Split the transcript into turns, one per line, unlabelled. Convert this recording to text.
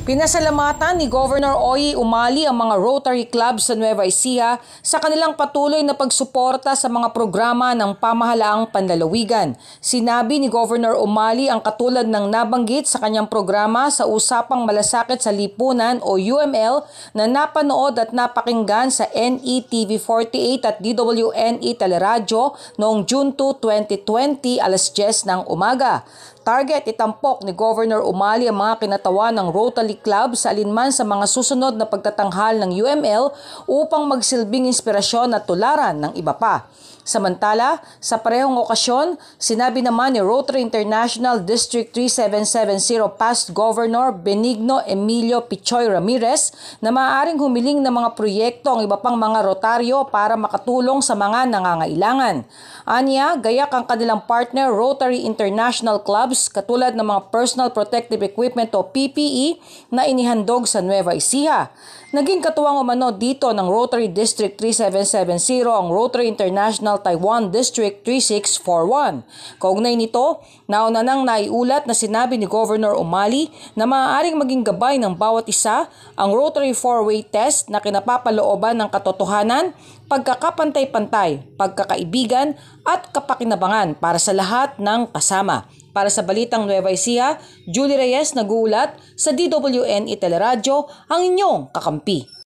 Pinasalamatan ni Governor Oyi Umali ang mga Rotary Club sa Nueva Ecija sa kanilang patuloy na pagsuporta sa mga programa ng pamahalaang panlalawigan. Sinabi ni Governor Umali ang katulad ng nabanggit sa kanyang programa sa Usapang Malasakit sa Lipunan o UML na napanood at napakinggan sa NETV 48 at DWNE Teleradyo noong June 2, 2020 alas 10 ng umaga. Target itampok ni Governor Umali ang mga kinatawan ng Rotary Club sa alinman sa mga susunod na pagtatanghal ng UML upang magsilbing inspirasyon at tularan ng iba pa. Samantala, sa parehong okasyon, sinabi naman ni Rotary International District 3770 past Governor Benigno Emilio Pichoy Ramirez na maaaring humiling ng mga proyekto ang iba pang mga Rotaryo para makatulong sa mga nangangailangan. Anya, gayak ang kanilang partner Rotary International Club gloves katulad ng mga personal protective equipment o PPE na inihandog sa Nueva Ecija. Naging katuwang umano dito ng Rotary District 3770 ang Rotary International Taiwan District 3641. Kaugnay nito, nauna nang naiulat na sinabi ni Governor Umali na maaaring maging gabay ng bawat isa ang Rotary 4-way test na kinapapalooban ng katotohanan pagkakapantay-pantay, pagkakaibigan at kapakinabangan para sa lahat ng kasama. Para sa Balitang Nueva Ecija, Julie Reyes nag-uulat sa DWN Iteleradio, ang inyong kakampi.